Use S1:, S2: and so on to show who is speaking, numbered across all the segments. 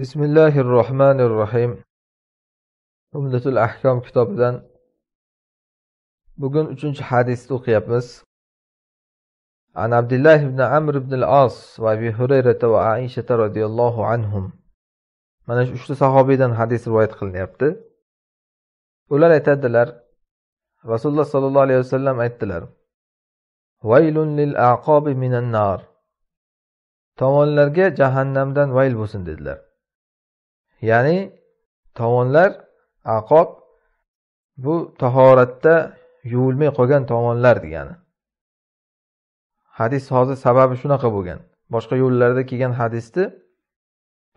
S1: bismillahi rohmanir الرحمن umdatul ahkom kitobidan bugun uchinchi hadisni o'qiyapmiz عن عبد ibn بن عمرو بن va abi hurayrata va aishata roziyallohu anhum mana shu uchta sahobiydan hadis rivoyat qilinyapti ular aytadilar rasululloh sollallohu alayhi vasallam aytdilar vaylun lil aqobi minan nar tomonlarga jahannamdan vayl bo'lsin dedilar ya'ni tovonlar aqob bu tahoratda yuvilmay qolgan tovonlar degani hadis hozir sababi shunaqa bo'lgan boshqa yo'llarda kelgan hadisni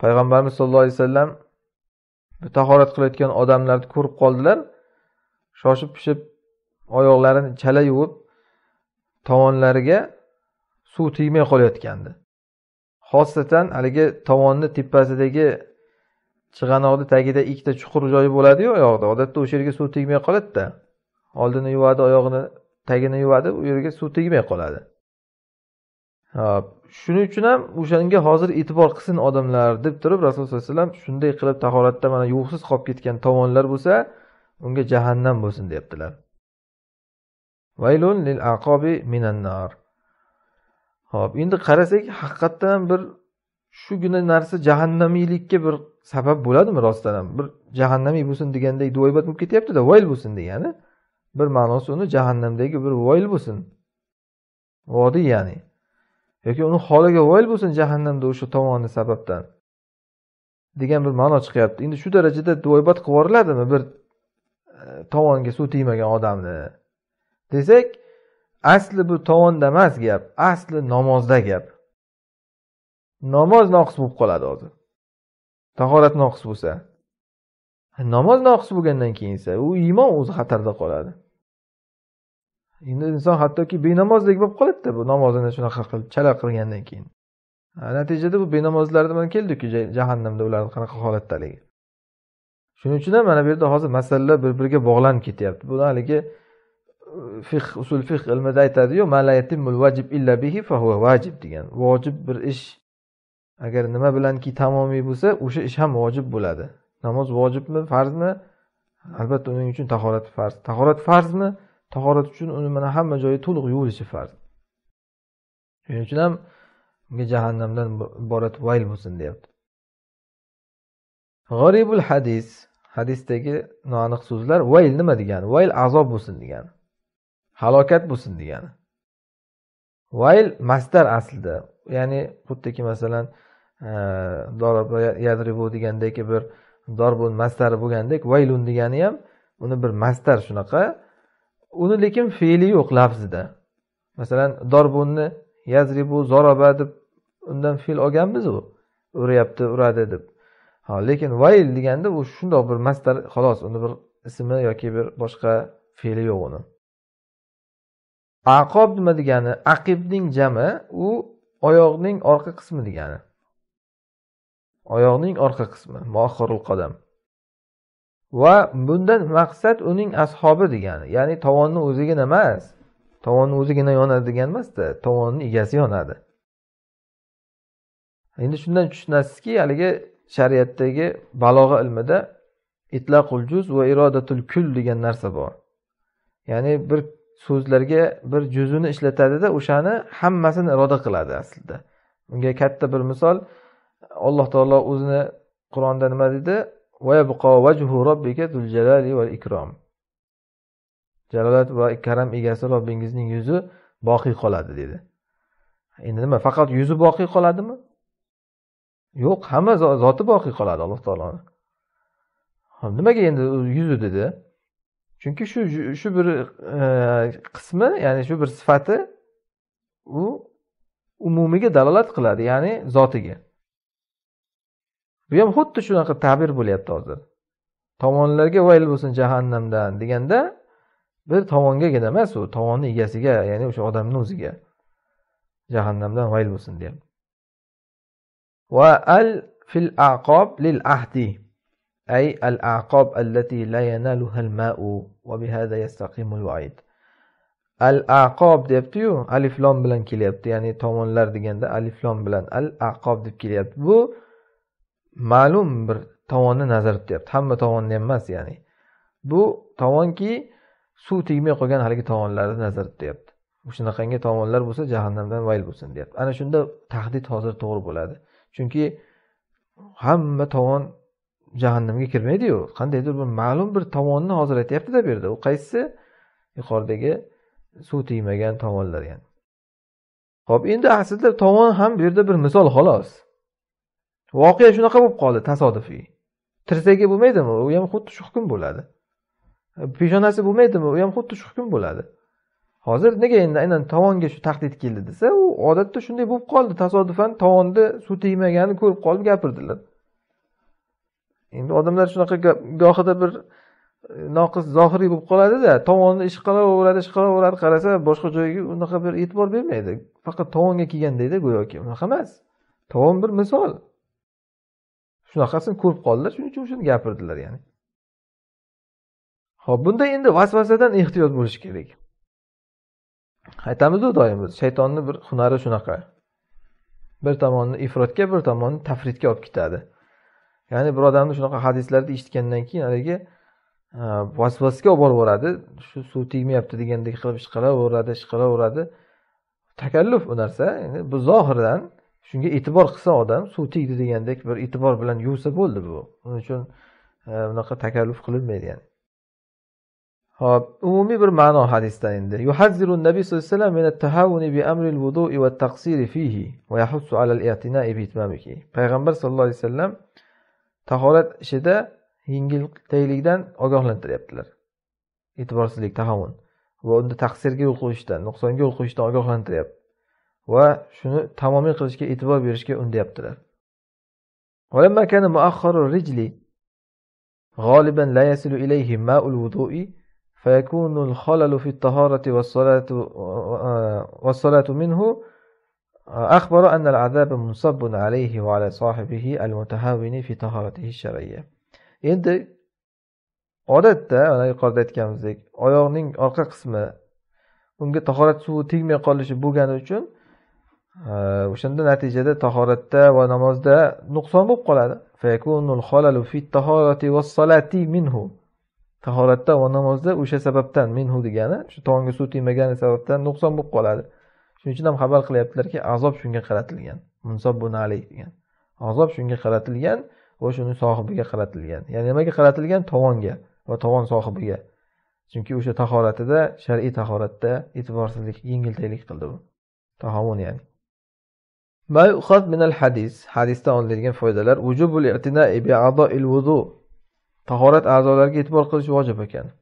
S1: payg'ambarimiz sollallohu alayhi vasallam tahorat qilayotgan odamlarni ko'rib qoldilar shoshib pishib oyoqlarini chala yuvib tovonlariga suv tegmay qolayotgandi xosatan haligi tovonni tepasidagi chig'anoqni tagida ikkita chuqur joyi bo'ladiyu oyoqda odatda o'sha yerga suv tegmay qoladida oldini yuvadi oyog'ini tagini yuvadi u yerga suv tegmay qoladi hop shuning uchun ham o'shanga hozir e'tibor qilsin odamlar deb turib rasululloh sallallohu alayhi vasallam shunday qilib tahoratda mana yuvsiz qolib ketgan tovonlar bo'lsa unga jahannam bo'lsin deyaptilar vaylun lil aqobi minan nar hop endi qarasak haqiqatdan bir shugina narsa jahannamiylikka bir sabab bo'ladimi rostdan ham bir jahannamiy bo'lsin degandek duoibat bo'lib ketyaptida voyil bo'lsin degani bir ma'nosi uni jahannamdagi bir voyil bo'lsin vodiy ya'ni yoki uni holiga voyil bo'lsin jahannamda o'sha tovoni sababdan degan bir ma'no chiqyapti endi shu darajada duoibat qilib yuboriladimi bir e, tovonga suv tegmagan odamni desak asli bu tovonda emas gap asli namozda gap namoz noqis bo'lib qoladi hozir tahorat noqis bo'lsa namoz noqis bo'lgandan keyin esa u iymon o'zi xatarda qoladi endi inson hattoki benamozdek bo'lib qoladida bu namozini shunaqa qilib chala qilgandan keyin natijada bu benamozlarni mana keldiku jahannamda ularni qanaqa holatdaligi shuning uchun ham mana bu yerda hozir masalalar bir biriga bog'lanib ketyapti buni haligi e, fiq usul fiq ilmida aytadiyu vajib degan vojib bir ish agar nima bilanki tamomiy bo'lsa o'sha ish ham vojib bo'ladi namoz vojibmi farzmi albatta uning uchun tahorat farz tahorat farzmi tahorat uchun uni mana hamma joyi to'liq yuvilishi farz shuning uchun ham unga jahannamdan iborat vayl bo'lsin deyapti g'aribul hadis hadisdagi noaniq so'zlar vayl nima degani vayl azob bo'lsin degani halokat bo'lsin degani vayl masdar aslida ya'ni xuddiki masalan e, yadribu degandagi bir dorbun mastari bo'lgandek vaylun degani ham uni bir mastar shunaqa uni lekin fe'li yo'q lafzida masalan dorbunni yazribu zoroba deb undan fe'l olganmizu uryapti uradi deb ha lekin vayl deganda u shundoq bir mastar xolos uni bir ismi yoki bir boshqa fe'li yo'q uni aqob nima degani aqibning jami u Oyoqning orqa qismi degani. Oyoqning orqa qismi, mohirul qadam. Va bundan maqsad uning ashobi degani, ya'ni tovonni o'zigina emas, tovonni o'zigina yonadi degan emasda, tovonni egasi yonadi. Endi shundan tushunasizki, haligi shariatdagi balog'a ilmida itlaqul juz va irodatul kul degan narsa bor. Ya'ni bir so'zlarga bir juzuni ishlatadida o'shani hammasini iroda qiladi aslida bunga katta bir misol alloh taolo o'zini qur'onda nima deydi ikrom jalolat va karam egasi robbingizning yuzi boqiy qoladi dedi endi nima faqat yuzi boqiy qoladimi yo'q hamma zoti boqiy qoladi alloh taoloni nimaga endi yuzi dedi chunki shu shu bir e, qismi ya'ni shu bir sifati u umumiga dalolat qiladi ya'ni zotiga bu ham xuddi shunaqa ta'bir bo'lyapti hozir tomonlarga vayl bo'lsin jahannamdan deganda bir tomongagina emas u tomonni egasiga ya'ni o'sha odamni o'ziga jahannamdan vayl bo'lsin deyapti va al fil aqob lil ahdi أي الأعقاب التي لا ينالها الماء وبهذا يستقيم الوعيد al aqob deyaptiyu aliflom bilan kelyapti ya'ni tomonlar deganda aliflom bilan al aqob deb kelyapti bu ma'lum bir tovonni nazarda tutyapti hamma tovonni ham emas ya'ni bu tovonki suv tegmay qolgan haligi tovonlarni nazarda tutyapti shunaqangi tovonlar bo'lsa jahannamdan vayl bo'lsin deyapti ana shunda tahdid hozir to'g'ri bo'ladi chunki hamma tovon jahannamga kirmaydiyu qandaydir bir ma'lum bir tomonni hozir aytyaptida bu yerda u qaysi yuqoridagi suv tegmagan tomonlar ya'ni ho'p endi aslida tovon ham bu yerda bir misol xolos voqea shunaqa bo'lib qoldi tasodifiy tirsagi bo'lmaydimi u ham xuddi shu hukm bo'ladi peshonasi bo'lmaydimi u ham xuddi shu hukm bo'ladi hozir nega endi aynan tovonga shu tahdid keldi desa u odatda shunday bo'lib qoldi tasodifan tovonda suv tegmaganini ko'rib qolib gapirdilar endi odamlar shunaqa gohida bir e, noqis zohiriy bo'lib qoladida tovonni ish qilaveradi ish qilaveradi qarasa boshqa joyga unaqa bir e'tibor bermaydi faqat tovonga kelgandayda go'yoki unaqa emas tovon bir misol shunaqasini ko'rib qoldilar shuning uchun shuni gapirdilar ya'ni ho'p bunda endi vasvasadan ehtiyot bo'lish kerak aytamizu doim biz shaytonni bir hunari shunaqa bir tomonni ifrotga bir tomonni tafritga olib ketadi ya'ni bir odamni shunaqa hadislarda eshitgandan keyin haligi e, vasvasga olib boraveradi shu suv tegmayapti degandek qilib ish qilaveradi ish qilaveradi takalluf u narsa endi bu zohirdan shunga e'tibor qilsa odam suv tegdi degandek bir e'tibor bilan yuvsa bo'ldi bu uning uchun e, bunaqa takalluf qilinmaydi ya'ni hop umumiy bir ma'no hadisdan endi yuhazziru nabiy sallallohu alayhi vasallam min at-tahawuni bi amri al-wudu' payg'ambar sallallohu alayhi vasallam tahorat ishida yengiltaklikdan ogohlantiryaptilar e'tiborsizlik tahovun va unda taqsirga yo'l qo'yishdan nuqsonga yo'l qo'yishdan ogohlantiryapti va shuni tamomiy qilishga e'tibor berishga undayaptilar غالبا لا يصل إليه ماء الوضوء فيكون الخلل في الطهارة والصلاة, والصلاة منه أخبر أن العذاب منصب عليه وعلى صاحبه المتهاون في طهارته الشرعية endi odatda mana yuqorida aytganimizdek oyoqning orqa qismi unga tahorat suvi tegmay qolishi bo'lgani uchun e, o'shanda natijada tahoratda va namozda nuqson bo'lib qoladi tahoratda va namozda o'sha sababdan minhu degani shu tonga suv tegmagani sababdan nuqson bo'lib qoladi Shuning uchun ham xabar qilyaptilarki, azob shunga qaratilgan. Munsob bunali degan. Azob shunga qaratilgan va shuni sohibiga qaratilgan. Ya'ni nimaga qaratilgan? Tovonga va tovon sohibiga. Chunki o'sha tahoratida, shar'iy tahoratda e'tiborsizlik, yengiltaklik qildi bu. Tahovun ya'ni. Ma'uqat min al-hadis. Hadisdan olinadigan foydalar vujubul i'tina'i bi a'dha'il wudu. Tahorat a'zolariga e'tibor qilish vojib ekan.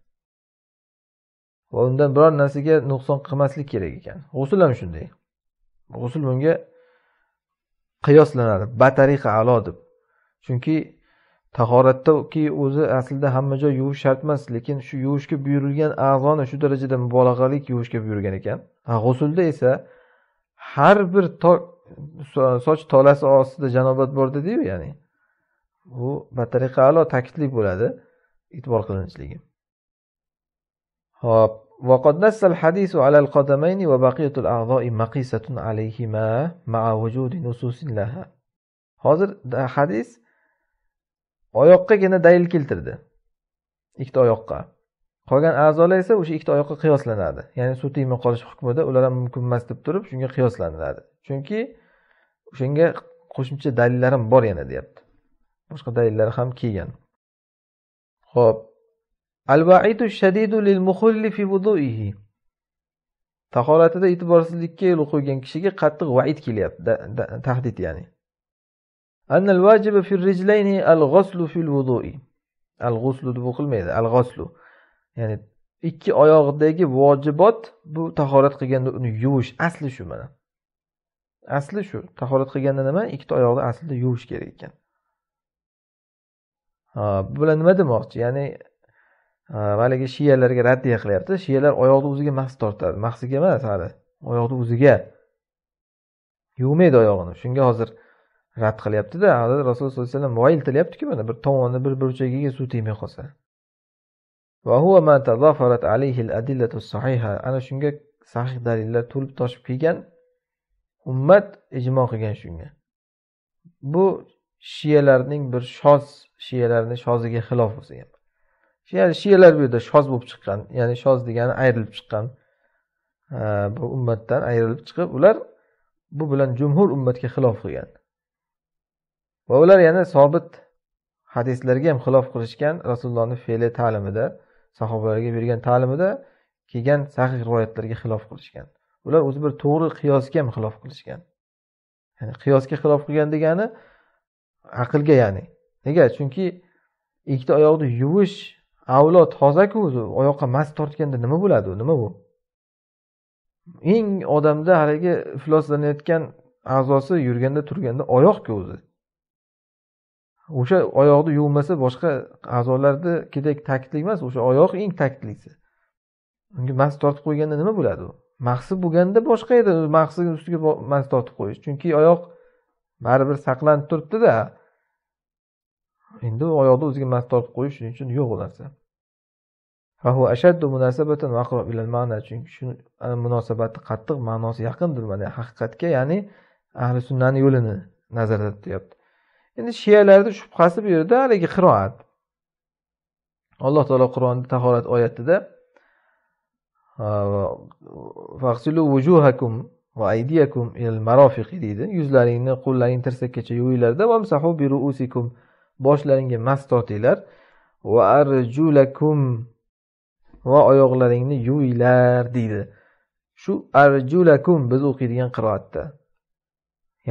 S1: va undan biror narsaga nuqson qilmaslik kerak ekan g'usul ham shunday g'usul bunga qiyoslanadi batariqa alo deb chunki tahoratdaki o'zi aslida hamma joy yuvish shart emas lekin shu yuvishga buyurilgan a'zoni shu darajada mubolag'alik yuvishga buyurgan ekan g'usulda esa har bir soch tolasi ostida janobat bor dediyu ya'ni bu batariqa alo ta'kidli bo'ladi e'tibor qilinishligi ho'p وقد نص الحديث على القدمين وبقية الأعضاء مقيسة عليهما مع وجود نصوص لها hozir hadis oyoqqagina dalil keltirdi ikkita oyoqqa qolgan a'zolar esa o'sha ikkita oyoqqa qiyoslanadi ya'ni suv tegmay qolish hukmida ular ham mumkin emas deb turib shunga qiyoslaniladi chunki o'shanga qo'shimcha dalillarim bor yana deyapti boshqa dalillar ham kelgan ho'p al shadidu lil muhulli fi wudu'ihi. Tahoratida e'tiborsizlikka yo'l qo'ygan kishiga qattiq va'id kelyapti, tahdid ya'ni. Annal vajibu fi rijlayni al-ghuslu fil wudu'i. Al-ghuslu deb o'qilmaydi al-ghuslu. Ya'ni ikki oyog'idagi vojibot bu tahorat qilganda uni yuvish asli shu mana. Asli shu, tahorat qilganda nima? Ikkita oyoqni aslida yuvish kerak ekan. Ha, bu bilan nima demoqchi? Ya'ni Э, haligi shiyalarga raddiya qilyapti shiyalar oyoqni o'ziga mahs tortadi mahsiga emas hali oyoqni o'ziga yuvmaydi oyog'ini shunga hozir rad qilyaptida hozir rasululloh sollallohu alayhi vasallam voyil tilyaptiku mana bir tomonni bir burchagiga suv tegmay qolsa ana shunga sahih dalillar to'lib toshib kelgan ummat ijmo qilgan shunga bu shiyalarning bir shoz shiyalarni shoziga xilof bo'lsa ham ya'ni shiyalar bu yerda shoz bo'lib chiqqan ya'ni shoz degani ayrilib chiqqan e, bu ummatdan ayrilib chiqib ular bu bilan jumhur ummatga xilof qilgan va ular yana sobit hadislarga ham xilof qilishgan rasulullohni fe'li ta'limida sahobalarga bergan ta'limida kelgan sahih rivoyatlarga xilof qilishgan ular o'zi bir to'g'ri qiyosga ham xilof qilishgan ya'ni qiyosga xilof qilgan degani aqlga ya'ni nega chunki ikkita oyoqni yuvish avlod tozaku o'zi oyoqqa mast tortganda nima bo'ladi u nima bu eng odamda haligi ifloslanayotgan a'zosi yurganda turganda oyoqku o'zi o'sha oyoqni yuvmasa boshqa a'zolarda kerak taktlik emas o'sha oyoq eng taktlisi unga mast tortib qo'yganda nima bo'ladi u mahsi bo'lganda boshqa edi mahsini ustiga mast tortib qo'yish chunki oyoq baribir saqlanib turibdida endi oyoqni o'ziga mast tortib qo'yish shuning uchun yo'q u narsa chunki shuni munosabati qattiq ma'nosi yaqindir mana haqiqatga ya'ni ahli sunnani yo'lini nazarda tutyapti endi shiyalarni shubhasi bu yerda haligi qiroat alloh taolo qur'onda tahorat oyatida deydi yuzlaringni qo'llaring tirsakkacha yuvinglarda boshlaringga mast tortinglar va arjulakum va oyoqlaringni yuvinglar deydi shu arjulakum biz o'qiydigan qiroatda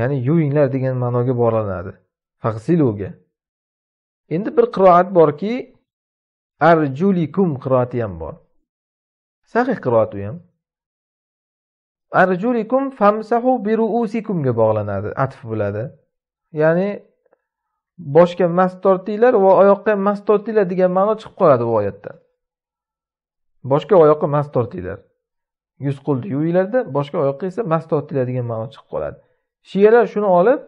S1: ya'ni yuvinglar degan ma'noga boriladi fasiluga endi bir qiroat borki arjulikum qiroati ham bor sahih qiroat u ham arjulikum famsahu biruusikumga bog'lanadi atf bo'ladi ya'ni boshga mast tortinglar va oyoqqa mast tortinglar degan ma'no chiqib qoladi bu oyatdan boshga oyoqqa mast tortinglar yuz qo'lni yuvinglarda boshga oyoqqa esa mast tortinglar degan ma'no chiqib qoladi shiyalar shuni olib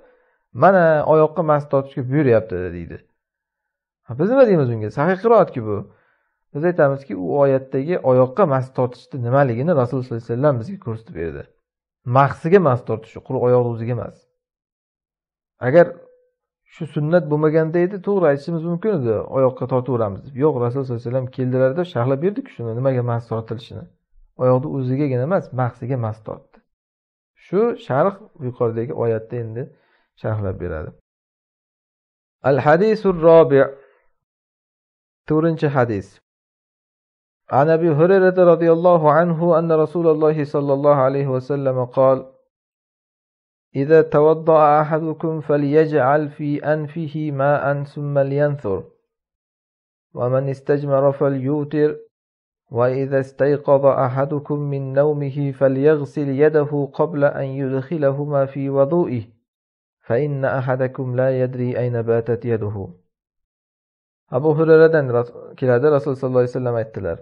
S1: mana oyoqqa mast tortishga buyuryapti deydi biz nima deymiz unga sahiy qiroatku bu biz aytamizki u oyatdagi oyoqqa mast tortishni nimaligini rasululloh sallallohu alayhi vasallam bizga ko'rsatib berdi mahsiga mast tortishi quruq oyoq o'ziga emas agar shu sunnat bo'lmaganda edi to'g'ri aytishimiz mumkin edi oyoqqa tortaveramiz deb yo'q rasululloh sallallohu alayhi vasallam keldilarda sharhlab berdiku shuni nimaga mast tortilishini oyoqni o'zigagina emas mag'ziga mast tortdi shu sharh yuqoridagi oyatda endi sharhlab beradi al hadisur robi to'rtinchi hadis عن ابي هريره رضي الله عنه ان رسول الله صلى الله عليه وسلم قال إذا توضأ أحدكم فليجعل في أنفه ماء ثم لينثر ومن استجمر فليوتر وإذا استيقظ أحدكم من نومه فليغسل يده قبل أن يدخلهما في وضوئه فإن أحدكم لا يدري أين باتت يده أبو هريرة كلادا رسول صلى الله عليه وسلم aytdilar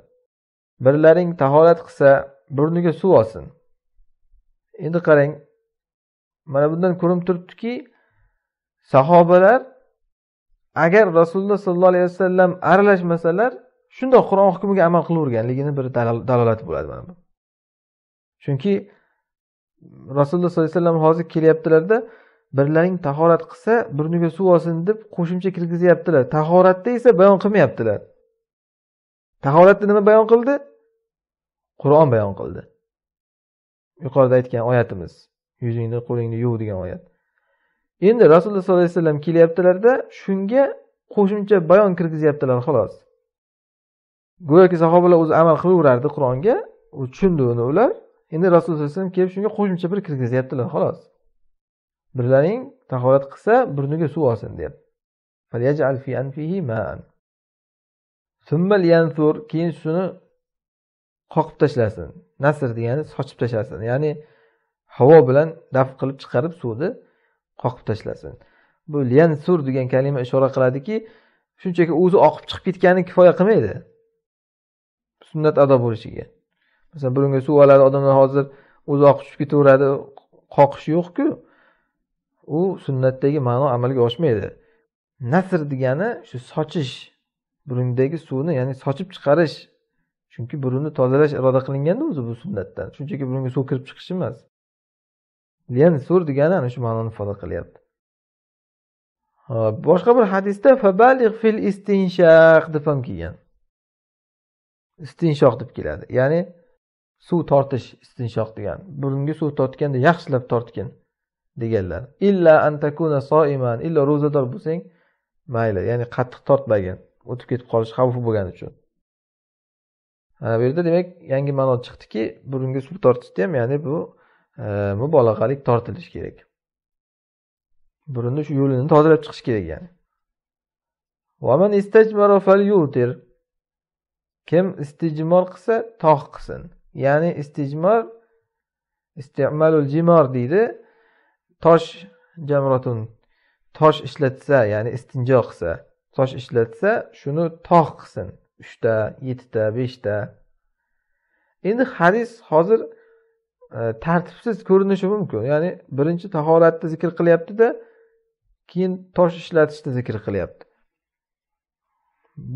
S1: birlaring tahorat qilsa burniga suv olsin endi qarang mana bundan ko'rinib turibdiki sahobalar agar rasululloh sollallohu alayhi vasallam aralashmasalar shundoq qur'on hukmiga amal qilaverganligini bir dalolati bo'ladi mana bu chunki rasululloh sollallohu alayhi vasallam hozir kelyaptilarda birlaring tahorat qilsa burniga suv olsin deb qo'shimcha kirgizyaptilar tahoratda esa bayon qilmayaptilar tahoratda nima bayon qildi qur'on bayon qildi yuqorida aytgan oyatimiz yuzingni qo'lingni yuv degan oyat endi rasululloh sollallohu alayhi vasallam kelyaptilarda shunga qo'shimcha bayon kirgizyaptilar xolos go'yoki sahobalar o'zi amal qilaverardi qur'onga u tushundi uni ular endi rasululloh sallallohu alayhi vasallam kelib shunga qo'shimcha bir kirgizyaptilar xolos birlaring tahorat qilsa burniga suv olsin deyapti keyin shuni qoqib tashlasin nasr degani sochib tashlasin ya'ni havo bilan daf qilib chiqarib suvni qoqib tashlasin bu liyansur degan kalima ishora qiladiki shunchaki o'zi oqib chiqib ketgani kifoya qilmaydi sunnat ado bo'lishiga masalan burunga suv oladi odamlar hozir o'zi oqib tushib ketaveradi qoqish yo'qku u sunnatdagi ma'no amalga oshmaydi nasr degani shu sochish burundagi suvni ya'ni sochib chiqarish chunki burunni tozalash iroda qilinganda o'zi bu sunnatdan shunchaki burunga suv kirib chiqishi emas ya'ni sur degani ana shu ma'noni ifoda qilyapti boshqa bir hadisda fabalig fil istinshaq deb ham kelgan istinshoq deb keladi ya'ni suv tortish istinshoq degan burungi suv tortganda yaxshilab tortgin deganlar illa antakuna soiman illo ro'zador bo'lsang mayli ya'ni qattiq tortmagin o'tib ketib qolish xavfi bo'lgani uchun ana bu yerda demak yangi ma'no chiqdiki burungi suv tortishni ham ya'ni bu Э, mubolag'alik tortilishi kerak burunni shu yo'lini tozalab chiqish kerak ya'ni kim istijmor qilsa tog' qilsin ya'ni istijmor istimalul jimor deydi tosh jamrotun tosh ishlatsa ya'ni istinjo qilsa tosh ishlatsa shuni tog' qilsin uchta yettita beshta endi hadis hozir tartibsiz ko'rinishi mumkin ya'ni birinchi tahoratni zikr qilyaptida keyin tosh ishlatishni zikr qilyapti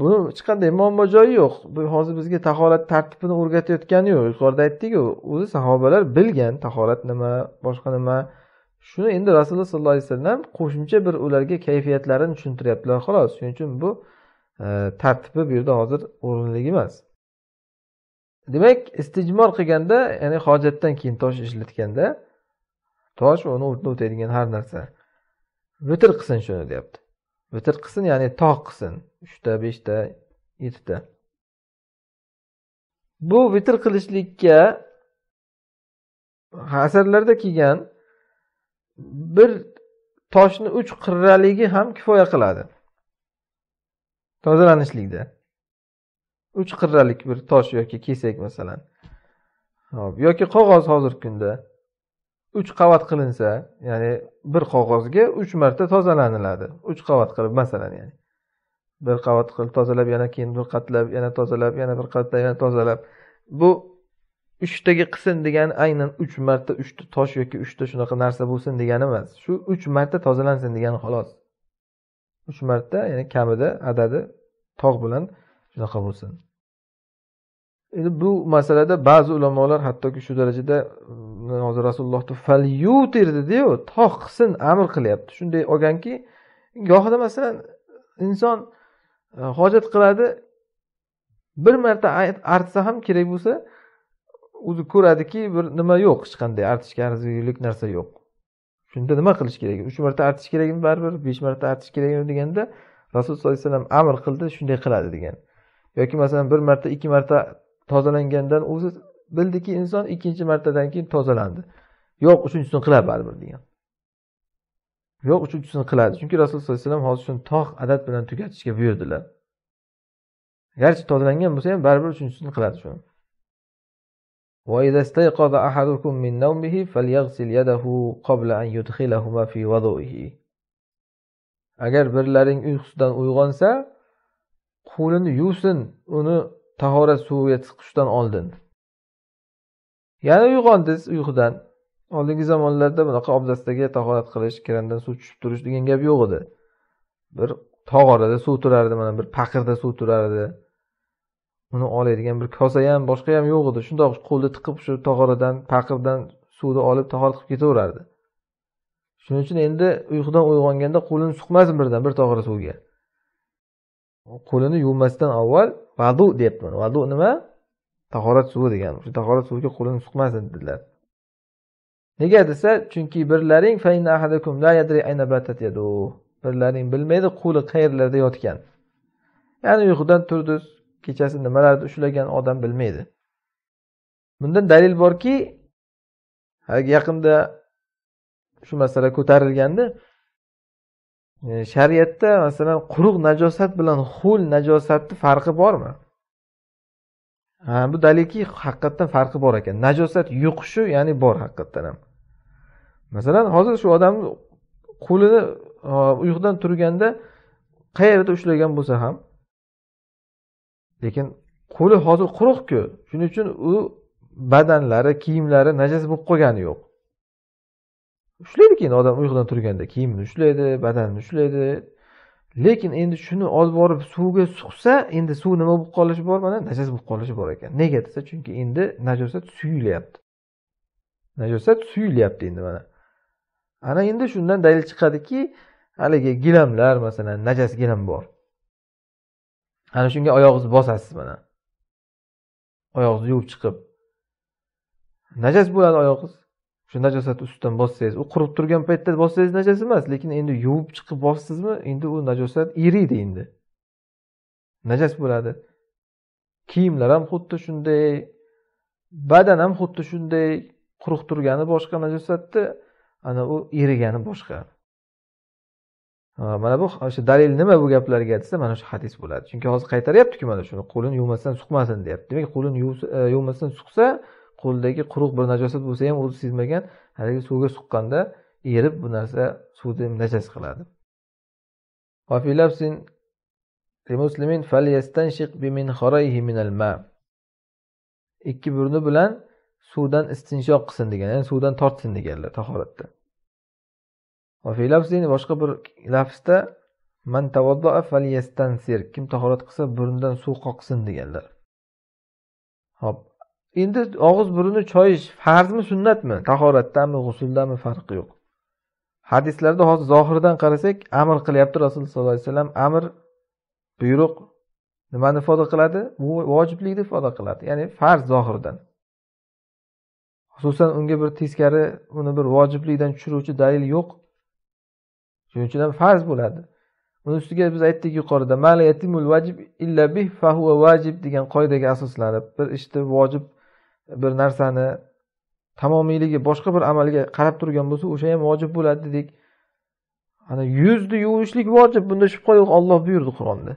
S1: buni hech qanday muammo joyi yo'q bu hozir bizga tahorat tartibini o'rgatayotgani yo'q yuqorida aytdikku o'zi sahobalar bilgan tahorat nima boshqa nima shuni endi rasululloh sollallohu alayhi vasallam qo'shimcha bir ularga kayfiyatlarini tushuntiryaptilar xolos shuning uchun bu e, tartibi bu yerda hozir o'rinli emas demak istijmor qilganda ya'ni hojatdan keyin tosh ishlatganda tosh uni o'rnida o'taydigan har narsa vitr qilsin shuni deyapti vitr qilsin ya'ni tog' qilsin uchta beshta yettita bu vitr qilishlikka asarlarda kelgan bir toshni uch qirraligi ham kifoya qiladi tozalanishlikda uch qirralik bir tosh yoki kesak masalan hop yoki qog'oz hozirgi kunda uch qavat qilinsa ya'ni bir qog'ozga uch marta tozalaniladi uch qavat qilib masalan ya'ni bir qavat qilib tozalab yana keyin bir qatlab yana tozalab yana bir qatlab yana tozalab bu uchtaga qilsin degani aynan uch marta uchta tosh yoki uchta shunaqa narsa bo'lsin degani emas shu uch marta tozalansin degani xolos uch marta ya'ni kamida adadi tog' bilan shunaqa bo'lsin endi bu masalada ba'zi ulamolar hattoki shu darajada hozir rasulullohni yutir dediyu toq qilsin amr qilyapti shunday olganki gohida masalan inson e, hojat qiladi bir marta artsa ham kerak bo'lsa o'zi ko'radiki bir nima yo'q hech qanday artishga arzigulik narsa yo'q shunda nima qilish kerak uch marta artish kerakmi baribir besh marta artish kerakmi deganda rasululloh sollallohu alayhi vasallam amr qildi shunday qiladi degan yoki masalan bir marta ikki marta tozalangandan o'zi bildiki inson ikkinchi martadan keyin tozalandi yo'q uchinchisini qiladi baribir degan yo'q uchinchisini qiladi chunki rasululloh sollallohu alayhi vasallam hozir shuni tog' adat bilan tugatishga buyurdilar garchi tozalangan bo'lsa ham baribir uchinchisini qiladi shuni agar birlaring uyqusidan uyg'onsa qo'lini yuvsin uni tahorat suviga chiqishdan oldin yana uyg'ondingiz uyqudan oldingi zamonlarda bunaqa obdastdagi tahorat qilish kerandan suv tushib turish degan gap yo'q edi bir tog' orada suv turardi mana bir paqirda suv turardi uni oladigan bir kosa ham boshqa ham yo'q edi shundoq qo'lni tiqib shu tog' oradan paqirdan suvni olib tahorat qilib ketaverardi shuning uchun endi uyqudan uyg'onganda qo'lini suqmasin birdan bir tog'ora suvga qo'lini yuvmasdan avval vadu deyapti vadu nima tahorat suvi degan shu tahorat suviga qo'lini suqmasin dedilar nega desa chunki birlaring birlaring bilmaydi qo'li qayerlarda yotgan ya'ni uyqudan turdi kechasi nimalarni ushlagan odam bilmaydi bundan dalil borki haligi yaqinda shu masala ko'tarilgandi E, shariatda masalan quruq najosat bilan ho'l najosatni farqi bormi ha bu dalilki haqiqatdan farqi bor ekan najosat yuqishi ya'ni bor haqiqatdan ham masalan hozir shu odamni qo'lini e, uyqudan turganda qayerda ushlagan bo'lsa ham lekin qo'li hozir quruqku shuning uchun u badanlari kiyimlari najas bo'lib qolgani yo'q ushlaydi keyin odam uyqudan turganda kiyimini ushlaydi badanini ushlaydi lekin endi shuni olib borib suvga suqsa endi suv nima bo'lib qolishi bor mana najosat bo'lib qolishi bor ekan nega desa chunki endi najosat suyulyapti najosat suyulyapti endi mana ana endi shundan dalil chiqadiki haligi gilamlar masalan najas gilam bor ana shunga oyog'ingizni bosasiz mana oyog'ingizni yuvib chiqib najas bo'ladi oyog'ingiz shu najosatni ustidan bossangiz u qurib turgan paytda bossangiz najos emas lekin endi yuvib chiqib bossizmi endi u najosat eriydi endi najas bo'ladi kiyimlar ham xuddi shunday badan ham xuddi shunday quruq turgani boshqa najosatni ana u erigani boshqa mana bu o'sha dalil nima bu gaplarga desa mana shu hadis bo'ladi chunki hozir qaytaryaptiku mana shuni qo'lini yuvmasdan suqmasin deyapti demak qo'lini e, yuvmasdan suqsa qo'ldagi quruq bir najosat bo'lsa ham o'zi sezmagan haligi suvga suqqanda erib bu narsa suvni najas qiladi minal ma ikki burni bilan suvdan istinshoq qilsin degan ya'ni suvdan tortsin deganlar tahoratda boshqa bir lafzda man kim tahorat qilsa burnidan suv qoqsin deganlar hop endi og'iz burunni choyish farzmi sunnatmi tahoratdami g'usuldami farqi yo'q hadislarda hozir zohiridan qarasak amr qilyapti rasululloh sollallohu alayhi vasallam amr buyruq nimani ifoda qiladi vojiblikni ifoda qiladi ya'ni farz zohiridan xususan unga bir teskari uni bir vojiblikdan tushiruvchi dalil yo'q shuning uchun ham farz bo'ladi uni ustiga biz aytdik yuqorida vajib illa bih fahuva vajib degan qoidaga asoslanib bir ishni işte, vojib bir narsani tamomiyligi boshqa bir amalga qarab turgan bo'lsa o'sha ham vojib bo'ladi dedik ana yuzni yuvishlik vojib bunda shubha yo'q olloh buyurdi qur'onda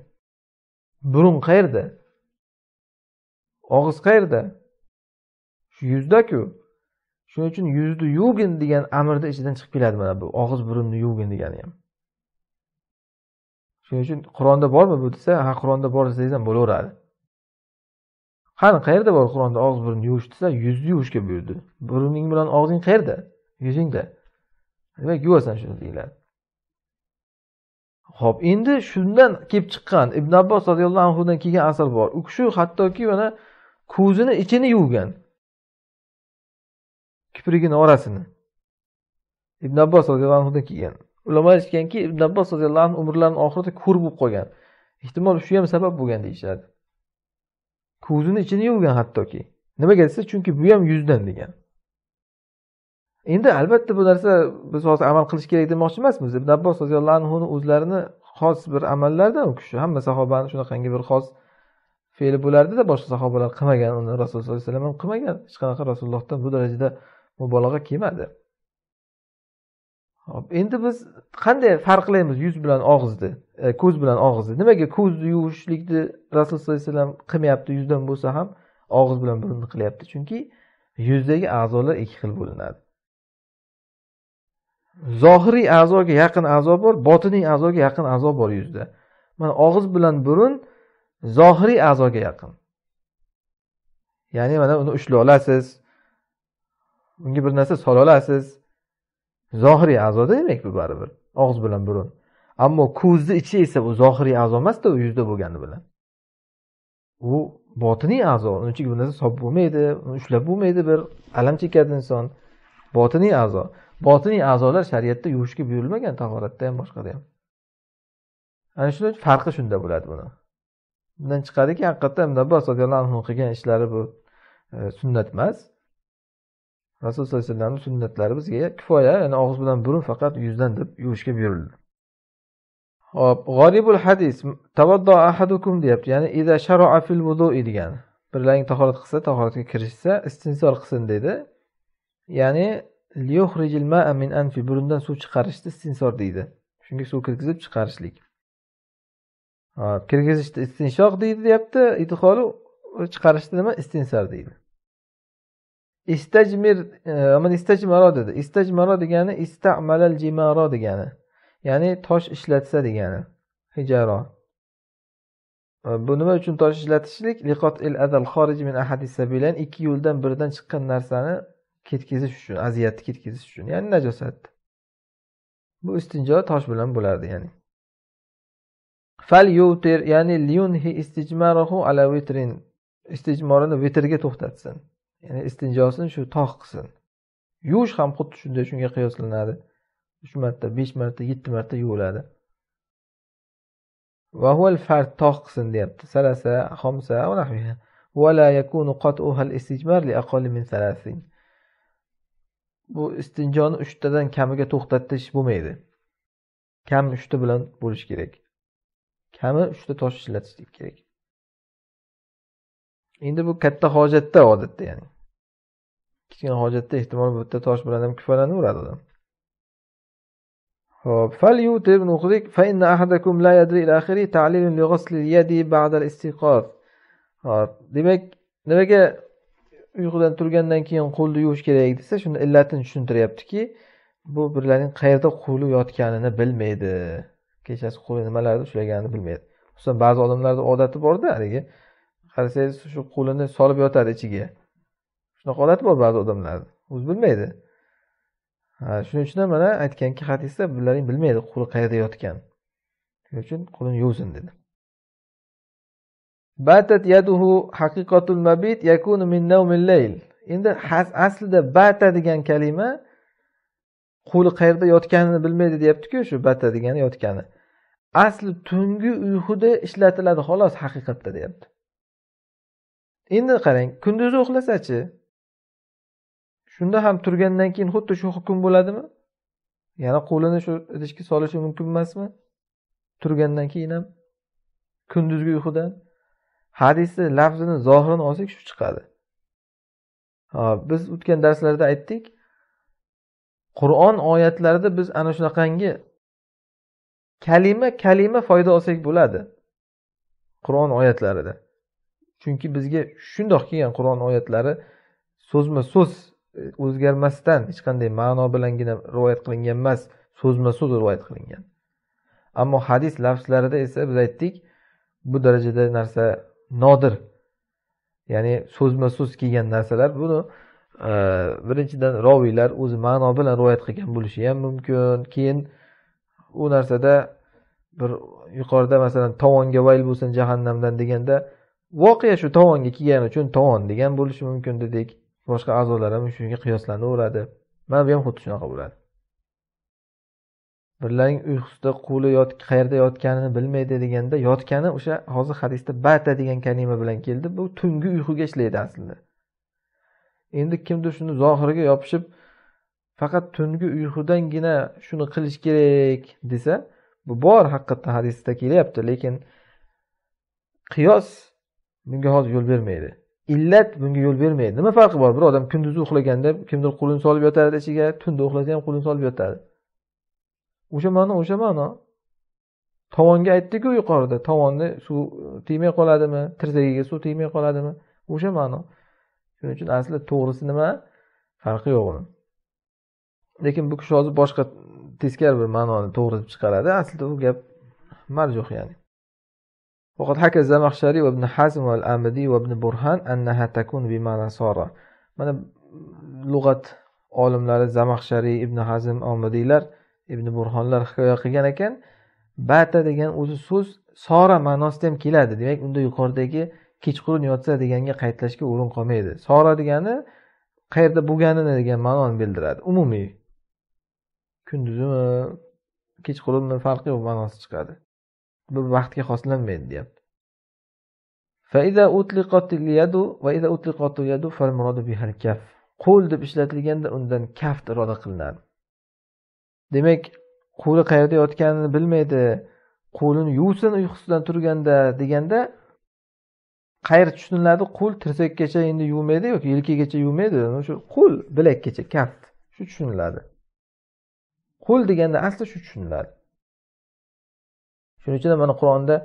S1: burun qayerda og'iz qayerda shu yuzdaku shuning uchun yuzni yuvgin degan amirni ichidan chiqib keladi mana bu og'iz burunni yuvgin degani ham shuning uchun qur'onda bormi bu desa ha qur'onda bor desangiz ham bo'laveradi qani qayerda bor qur'onda og'iz burun yuvish desa yuzni yuvishga buyurdi burning bilan og'zing qayerda yuzingda demak yuvasan shuni deyiladi ho'p endi shundan kelib chiqqan ibn abbos roziyallohu anhudan kelgan asar bor u kishi hattoki mana ko'zini ichini yuvgan kiprigini orasini ibn abbos roziyallohu anhudan kelgan ulamolar aytishganki ibn abbos roziyallohu anhu umrlarini oxirida ko'r bo'lib qolgan ehtimol shu ham sabab bo'lgan deyishadi ko'zini ichini yuvgan hattoki nimaga desa chunki bu ham yuzdan degan endi albatta bu narsa biz hozir amal qilish kerak demoqchi emasmiz ibn abbos roziyallohu anhuni o'zlarini xos bir amallaridan u kishi hamma sahobani shunaqangi bir xos fe'li bo'lardida boshqa sahobalar qilmagan uni rasululloh sallallohu alayhi vasallam ham qilmagan hech qanaqa rasulullohdan bu darajada mubolag'a kelmadi hop endi biz qanday farqlaymiz yuz bilan og'izni e, ko'z bilan og'izni nimaga ko'zni yuvishlikni rasululloh sollallohu alayhi vasallam qilmayapti yuzdan bo'lsa ham og'iz bilan burunni qilyapti chunki yuzdagi a'zolar ikki xil bo'linadi zohiriy a'zoga yaqin a'zo bor botiniy a'zoga yaqin a'zo bor yuzda mana og'iz bilan burun zohiriy a'zoga yaqin ya'ni mana uni ushlay olasiz unga bir narsa sola olasiz zohiriy a'zoda demak bu baribir og'iz bilan burun ammo ko'zni ichi esa u zohiriy a'zo emasda u yuzda bo'lgani bilan u botiniy a'zo uning uchun bu narsa sop bo'lmaydi uni ushlab bo'lmaydi bir alam chekadi inson botiniy a'zo botiniy a'zolar shariatda yuvishga buyurilmagan tahoratda ham boshqada ham ana shuning uchun farqi shunda bo'ladi buni bundan chiqadiki haqiqatdan abbos roziyallohu anhu qilgan ishlari bu e, sunnat emas rasul sallallohu alayhi vasallamni sunnatlari bizga kifoya ya'ni og'iz bilan burun faqat yuzdan deb yuvishga buyurildi hop g'oribul hadis tavaddo ahadukum deyapti ya'ni ida sharoa fil vudui degani birlaring tahorat qilsa tahoratga kirishsa istinsol qilsin deydi ya'ni min anfi burundan suv chiqarishni istinsor deydi shunga suv kirgizib chiqarishlik kirgizishni istinshoq deydi deyapti chiqarishni nima istinsor deydi istajmir e, mana istajmaro dedi istajmaro degani istamalal jimaro degani ya'ni tosh ishlatsa degani hijaro e, bu nima uchun tosh ishlatishlik liqot il azal xorij min sabilan ikki yo'ldan biridan chiqqan narsani ketkazish uchun aziyatni ketkazish uchun ya'ni najosat bu istinjo tosh bilan bo'lardi ya'ni fal yutir ya'ni liunhi istijmarohu ala vitrin istijmorini vitrga to'xtatsin ya'ni istinjosini shu tog' qilsin yuvish ham xuddi shunday shunga qiyoslanadi uch marta besh marta yetti marta yuviladi وهو fard tog' qilsin deyapti salasa xomsa bu istinjoni uchtadan kamiga to'xtatish bo'lmaydi kam uchta bilan bo'lishi kerak kami uchta tosh ishlatishlik kerak endi bu katta hojatda odatda ya'ni kichkina hojatda ehtimol bitta tosh bilan ham kifoyalanaveradi odam ho'p demak nimaga uyqudan turgandan keyin qo'lni yuvish kerak desa shuni illatini tushuntiryaptiki bu birlarning qayerda qo'li yotganini bilmaydi kechasi qo'li nimalarda ushlaganini bilmaydi xususan ba'zi odamlarda odati borda haligi qarasangiz shu qo'lini solib yotadi ichiga shunaqa odat bor ba'zi odamlarda o'zi bilmaydi ha shuning uchun ham mana aytganki hadisda bularing bilmaydi qo'li qayerda yotgan shuning uchun qo'lini yuvsin dedi batat yaduhu haqiqatul mabit yakunu min nawmil layl endi aslida bata degan kalima qo'li qayerda yotganini bilmaydi deyaptiku shu bata degani yotgani asli tungi uyquda ishlatiladi xolos haqiqatda deyapti endi qarang kunduzi uxlasachi shunda ham turgandan keyin xuddi shu hukm bo'ladimi yana qo'lini shu idishga solishi mumkin emasmi turgandan keyin ham kunduzgi uyqudan hadisni lafzini zohirini olsak shu chiqadi biz o'tgan darslarda aytdik qur'on oyatlarida biz ana shunaqangi kalima kalima foyda olsak bo'ladi qur'on oyatlarida chunki bizga shundoq kelgan qur'on oyatlari so'zma so'z e, o'zgarmasdan hech qanday ma'no bilangina rivoyat qilingan emas so'zma so'z rivoyat qilingan ammo hadis lafzlarida esa biz aytdik bu darajada narsa nodir ya'ni so'zma so'z kelgan narsalar buni e, birinchidan roviylar o'zi ma'no bilan rivoyat qilgan bo'lishi ham mumkin keyin u narsada bir yuqorida masalan tovonga vayl bo'lsin jahannamdan deganda voqea shu tovonga kelgani uchun tovon degan bo'lishi mumkin dedik boshqa a'zolar ham shunga qiyoslanaveradi mana bu ham xuddi shunaqa bo'ladi birlaring uyqusida quli qayerda yotganini bilmaydi deganda yotgani o'sha hozir hadisda bata degan kalima bilan keldi bu tungi uyquga ishlaydi aslida endi kimdir shuni zohiriga yopishib faqat tungi uyqudangina shuni qilish kerak desa bu bor haqiqatdan hadisda kelyapti lekin qiyos bunga hozir yo'l bermaydi illat bunga yo'l bermaydi nima farqi bor bir odam kunduzi uxlaganda kimdir qo'lini solib yotadi ichiga tunda uxlasa ham qo'lini solib yotadi o'sha ma'no o'sha ma'no tovonga aytdiku yuqorida tovonni suv tegmay qoladimi tirsagiga suv tegmay qoladimi o'sha ma'no shuning uchun asli to'g'risi nima farqi yo'q uni lekin bu kishi hozir boshqa teskari bir ma'noni deb chiqaradi aslida u gap marjuh ya'ni وقد حكى الزمخشري وابن حزم والآمدي وابن برهان أنها تكون بمعنى صار من لغة olimlari zamaxshariy ibn hazm omidiylar ibn burhonlar hikoya qilgan ekan bata degan o'zi so'z sora ma'nosida ham keladi demak unda yuqoridagi kechqurun yotsa deganga qaytlashga o'rin qolmaydi sora degani qayerda bo'lganini degan ma'noni bildiradi umumiy kunduzimi kechqurunmi farqi yo'q ma'nosi chiqadi bir vaqtga xoslanmaydi deyapti qo'l deb ishlatilganda undan kaft iroda qilinadi demak qo'li qayerda yotganini bilmaydi qo'lini yuvsin uyqusidan turganda deganda qayer tushuniladi qo'l tirsakkacha endi yuvmaydi yoki yelkagacha yuvmaydi shu qo'l bilakkacha kaft shu tushuniladi qo'l deganda asli shu tushuniladi shuning uchun mana qur'onda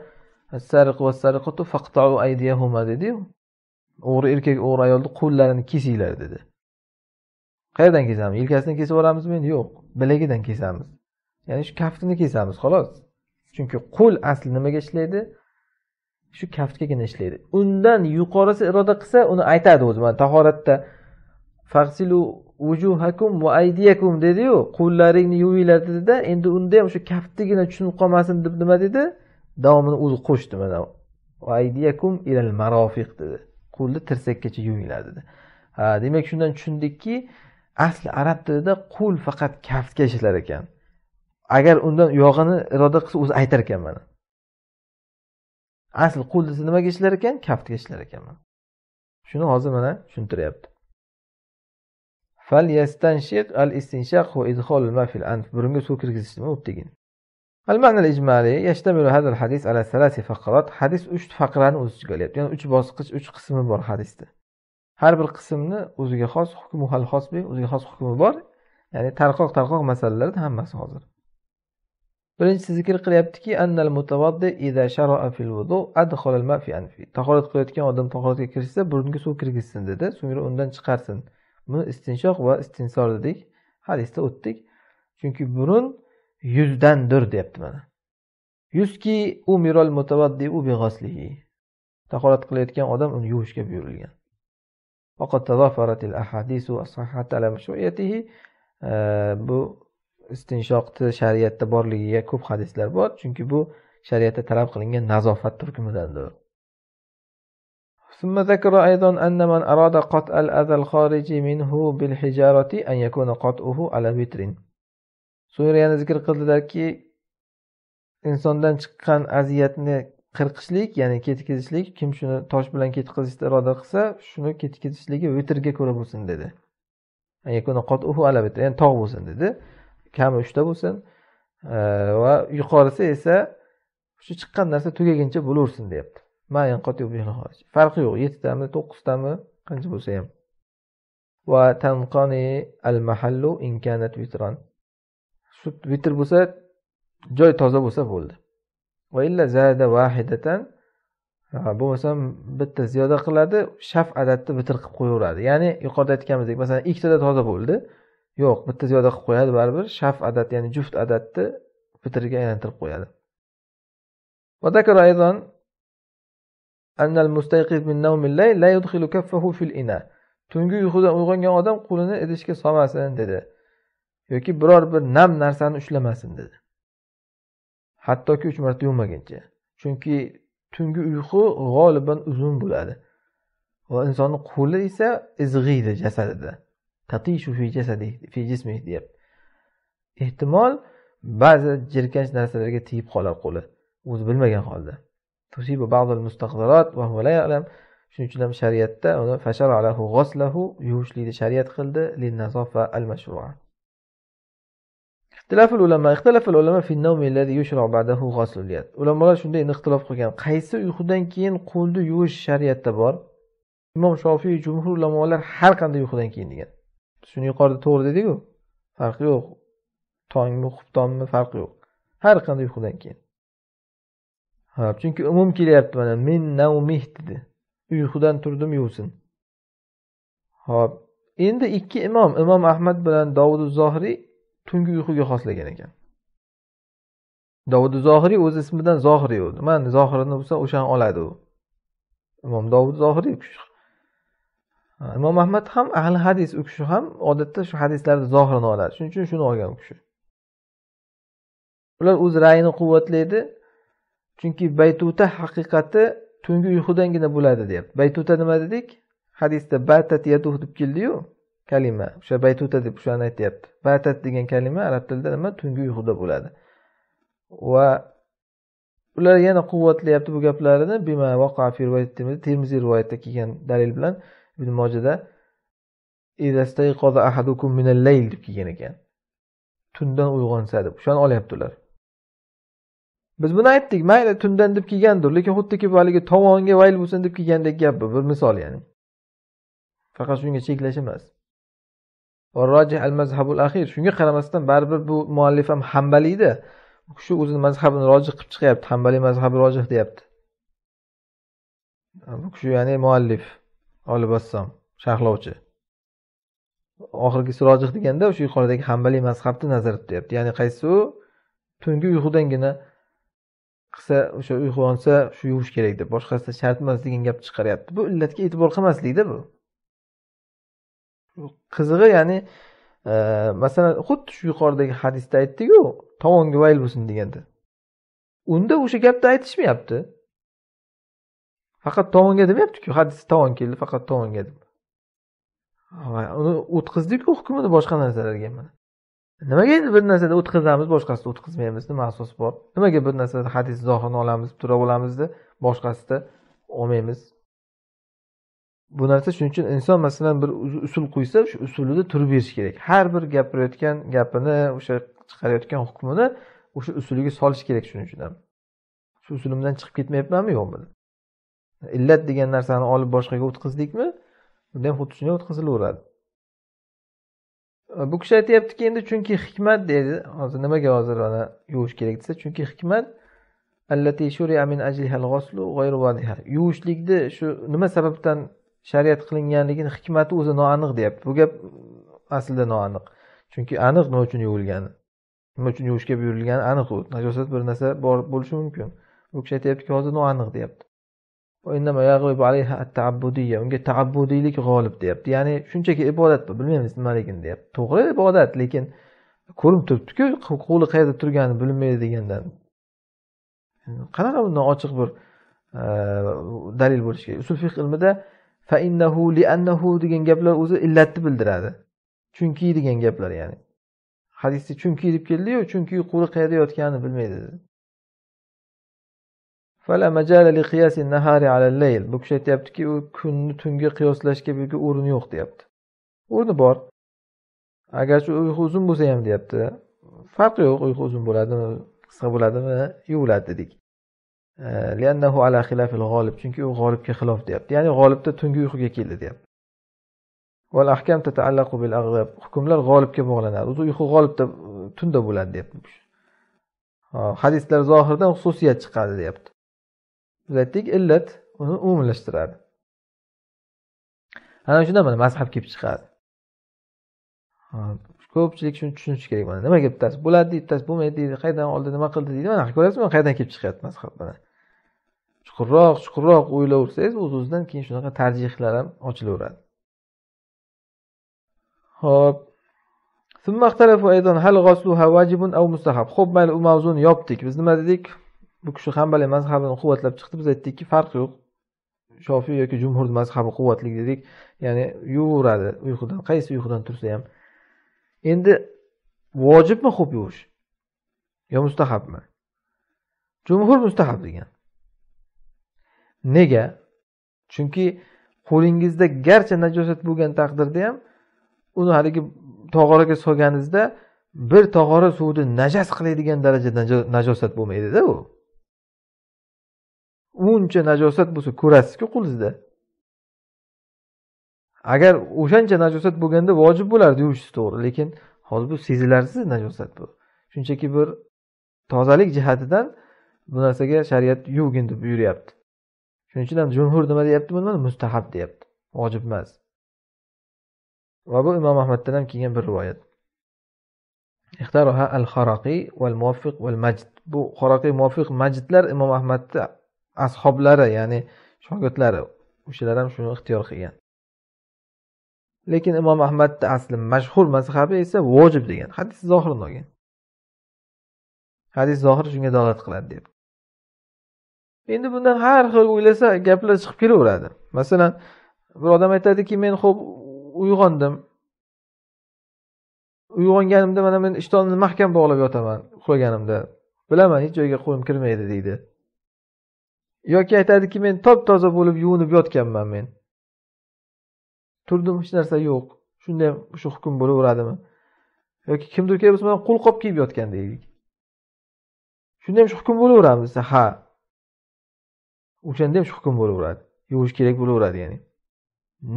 S1: sariq va sariqatu faqtau aydiyahuma dediyu o'g'ri erkak o'g'ri ayolni qo'llarini kesinglar dedi qayerdan kesamiz yelkasidan kesib yuboramizmi endi yo'q bilagidan kesamiz ya'ni shu kaftini kesamiz xolos chunki qo'l asli nimaga ishlaydi shu kaftgagina ishlaydi undan yuqorisi iroda qilsa uni aytadi o'zi mana tahoratda fagsilu vujuhakum va aydiyakum dediyu qo'llaringni yuvinglar dedida endi unda ham shu kaftigina tushunib qolmasin deb nima dedi davomini o'zi qo'shdi mana aydiyakum ilal marofiq dedi qo'lni tirsakkacha yuvinglar dedi ha demak shundan tushundikki asli arab tilida qo'l faqat kaftga ishlar ekan agar undan uyog'ini iroda qilsa o'zi aytar ekan mana asli qo'l desa nimaga ishlar ekan kaftga ishlar ekan shuni hozir mana tushuntiryapti فليستنشق الاستنشاق هو إدخال الماء في burunga suv kirgizishni o'pdegin المعنى الإجمالي يشتمل هذا الحديث على ثلاث فقرات حديث 3 فقرani o'z ichiga olyapti ya'ni 3 bosqich 3 qismi bor hadisda har bir qismni o'ziga xos hukmi hal xosbi o'ziga xos hukmi bor ya'ni tarqoq tarqoq masalalarni hammasi hozir birinchisi zikr qilyaptiki annal mutavaddi ida sharoa fil vudu adxolal alma fi anfi tahorat qilayotgan odam tahoratga kirishsa burunga suv kirgizsin dedi so'ngra undan chiqarsin buni istinshoq va istinsor dedik hadisda o'tdik chunki burun yuzdandir deyapti mana yuzki umirol mutavaddi u beg'oslihi tahorat qilayotgan odam uni yuvishga buyurilgan وقد ahadisu الأحاديث الصحيحة ala مشروعيته e, bu istinshoqni shariatda borligiga ko'p hadislar bor chunki bu shariatda talab qilingan nazofat turkumidandir ثم ذكر أيضا أن من أراد قطع الأذى الخارجي منه بالحجارة أن يكون قطعه على وتر so'ngra yana zikr qildilarki insondan chiqqan aziyatni qirqishlik ya'ni ketkazishlik kim shuni tosh bilan ketkazishni iroda qilsa shuni ketkazishligi vitrga ko'ra bo'lsin dedi ya'ni tog' bo'lsin dedi kami uchta bo'lsin e, va yuqorisi esa shu chiqqan narsa tugaguncha bo'laversin deyapti farqi yo'q yettitami to'qqiztami qancha bo'lsa ham va tanqoni al mahallu inkanat vitron sut vitr bo'lsa joy toza bo'lsa bo'ldi va illa zada vahidatan bo'lmasam bitta ziyoda qiladi shaf adadni vitr qilib qo'yaveradi ya'ni yuqorida aytganimizdek masalan ikkitada toza bo'ldi yo'q bitta ziyoda qilib qo'yadi baribir shaf adad ya'ni juft adadni vitrga aylantirib qo'yadi min layl la kaffahu fil ina tungi uyqudan uyg'ongan odam qo'lini idishga solmasin dedi yoki biror bir nam narsani ushlamasin dedi hattoki uch marta yuvmaguncha chunki tungi uyqu g'oliban uzun bo'ladi va insonni qo'li esa izg'iydi jasadida tatishu fi jasadi fi ehtimol ba'zi jirkanch narsalarga tegib qolar qo'li o'zi bilmagan holda tusibu ba'dul mustaqdirat va huwa la ya'lam shuning uchun ham shariatda uni fasharalahu g'oslahu yuvishlikni shariat qildi linnazofa al mashrua ixtilaful ulama ixtilof ulama fi nawmi alladhi yushra ba'dahu al yad ulamolar shunday ixtilof qilgan qaysi uyqudan keyin qo'lni yuvish shariatda bor imom shofiy jumhur ulamolar har qanday uyqudan keyin degan shuni yuqorida to'g'ri dediku farqi yo'q tongmi xuftonmi farqi yo'q har qanday uyqudan keyin ha chunki umum kelyapti mana min navmih dedi uyqudan turdim yuvsin hop endi ikki imom imom ahmad bilan dovudi zohiriy tungi uyquga xoslagan ekan dovudi zohiriy o'z ismidan zohiriy bo'ldi mana zohirini bo'lsa o'shani oladi u imom dovud zohiriy u kishi imom ahmad ham ahli hadis u kishi ham odatda shu hadislarni zohirini oladi shuning uchun shuni olgan u kishi ular o'z rayini quvvatlaydi chunki baytuta haqiqati tungi uyqudangina bo'ladi deyapti baytuta nima dedik hadisda batat yadu deb keldiyu kalima o'sha baytuta deb o'shani aytyapti batat degan kalima arab tilida nima tungi uyquda bo'ladi va ular yana quvvatlayapti bu gaplarini bima termiziy rivoyatda kelgan dalil bilan ibn mojada deb kelgan ekan tundan uyg'onsa deb o'shani olyapti ular biz buni aytdik mayli tundan deb kelgandir lekin xuddiki haligi tovonga vayl bo'lsin deb kelgandek gap bu bir misol ya'ni faqat shunga cheklash emas al mazhabul axir shunga qaramasdan baribir bu muallif ham hambaliyda u kishi o'zini mazhabini rojih qilib chiqyapti hambaliy mazhabi rojih deyapti bu kishi ya'ni muallif olibassom sharhlovchi oxirgisi rojih deganda o'sha yuqoridagi hambaliy mazhabni nazarda tutyapti ya'ni qaysi u tungi uyqudangina qilsa o'sha uyg'onsa shu yuvish kerak deb boshqasida shart emas degan gap chiqaryapti bu illatga e'tibor qilmaslikda bu qizig'i ya'ni e, masalan xuddi shu yuqoridagi hadisda aytdiku tovonga vayl bo'lsin deganda unda o'sha gapni aytishmayapti faqat tovonga demayaptiku hadis tovon keldi faqat tovonga deb uni o'tkazdiku hukmini boshqa narsalarga mana Nimaga endi bir narsada o'tkazamiz, boshqasida o'tkazmaymiz? Nima bor? Nimaga bir narsada hadis zohirini olamiz, turab olamizda, boshqasida olmaymiz? Bu narsa shuning uchun inson masalan bir usul qo'ysa, shu usulida turib berish kerak. Har bir gapirayotgan gapini, o'sha chiqarayotgan hukmini o'sha usuliga solish kerak shuning uchun ham. Shu usulimdan chiqib ketmayapmanmi, yo'qmi? Illat degan narsani olib boshqaga o'tkazdikmi Bunda ham xuddi shunday o'tkazilaveradi. bu kishi aytyaptiki endi chunki hikmat deydi hozir nimaga hozir mana yuvish kerak desa chunki hikmat yuvishlikni shu nima sababdan shariat qilinganligini hikmati o'zi noaniq deyapti bu gap aslida noaniq chunki aniq nima uchun yuvilgani nima uchun yuvishga buyurilgani aniq u najosat bir narsa bor bo'lishi mumkin bu kishi aytyaptiki hozir noaniq deyapti unga taabbudiylik g'olib deyapti ya'ni shunchaki ibodatmi bilmaymiz nimaligini deyapti to'g'ri ibodat lekin ko'rinib turibdiku qo'li qayerda turgani bilinmaydi degandan qanaqa bundan ochiq bir e, dalil bo'lishi kerak usul fiq ilmida fainnahu liannahu degan gaplar o'zi illatni bildiradi chunki degan gaplar ya'ni hadisda chunki deb keldiyu chunki qo'li qayerda yotganini bilmaydi fala nahari ala layl bu kishi aytyaptiki u kunni tunga qiyoslashga buga o'rin yo'q deyapti o'rni bor agarchi uyqu uzun bo'lsa ham deyapti farqi yo'q uyqu uzun bo'ladimi qisqa bo'ladimi yuviladi dedik liannahu ala xilafil g'olib chunki u g'olibga xilof deyapti ya'ni g'olibda tungi uyquga keldi deyapti val ahkam tataallaqu bil ag'lab hukmlar g'olibga bog'lanadi o'zi uyqu g'olibda tunda bo'ladi deyapti hadislar zohirdan xususiyat chiqadi deyapti biz aytdik illat uni umumlashtiradi ana shunda mana mazhab kelib chiqadi ko'pchilik shuni tushunishi kerak mana nimaga bittasi bo'ladi deydi bittasi bo'lmaydi deydi qayerdan oldi nima qildi deydi mana ko'rasizmi qayerdan kelib chiqyapti mazhab mana chuqurroq chuqurroq o'ylaversangiz o'z o'zidan keyin shunaqa tarjihlar ham ochilaveradi ho'p ho'p mayli u mavzuni yopdik biz nima dedik bu kishi hambalay mazhabini quvvatlab chiqdi biz aytdikki farq yo'q shofiy yoki jumhur mazhabi quvvatli dedik ya'ni yuvaveradi uyqudan qaysi uyqudan tursa ham endi vojibmi xo'p yuvish yo mustahabmi jumhur mustahab degan nega chunki qo'lingizda garchi najosat bo'lgan taqdirda ham uni haligi tog'oraga solganingizda bir tog'ora suvni najas qiladigan darajada najosat bo'lmaydida u uncha najosat bo'lsa ko'rasizku qo'lingizda agar o'shancha najosat bo'lganda vojib bo'lardi yuvishingiz to'g'ri lekin hozir bu sezilarsiz najosat bu shunchaki bir tozalik jihatidan bu narsaga shariat yuvgin deb buyuryapti shuning uchun ham jumhur nima deyapti buni mustahab deyapti vojib emas va bu imom ahmaddan ham kelgan bir rivoyat ixtaroha al xaroqiy val muvafiq val majd bu xoroqiy muvafiq majdlar imom ahmadni ashoblari ya'ni shogirdlari o'shalar ham shuni ixtiyor qilgan lekin imom ahmadni asli mashhur mazhabi esa vojib degan hadis zohirni olgan hadis zohir shunga dalolat qiladi deb endi bundan har xil o'ylasa gaplar chiqib kelaveradi masalan bir odam aytadiki men ho'p uyg'ondim uyg'onganimda mana men ishtonni mahkam bog'lab yotaman uxlaganimda bilaman hech joyga qo'lim kirmaydi deydi yoki aytadiki men top toza bo'lib yuvinib yotganman men turdim hech narsa yo'q shunday shu hukm bo'laveradimi yoki kimdir kelib man qo'lqop kiyib yotgan deylik shunda ham shu hukm bo'laveradimi desa ha o'shanda ham shu hukm bo'laveradi yuvish kerak bo'laveradi ya'ni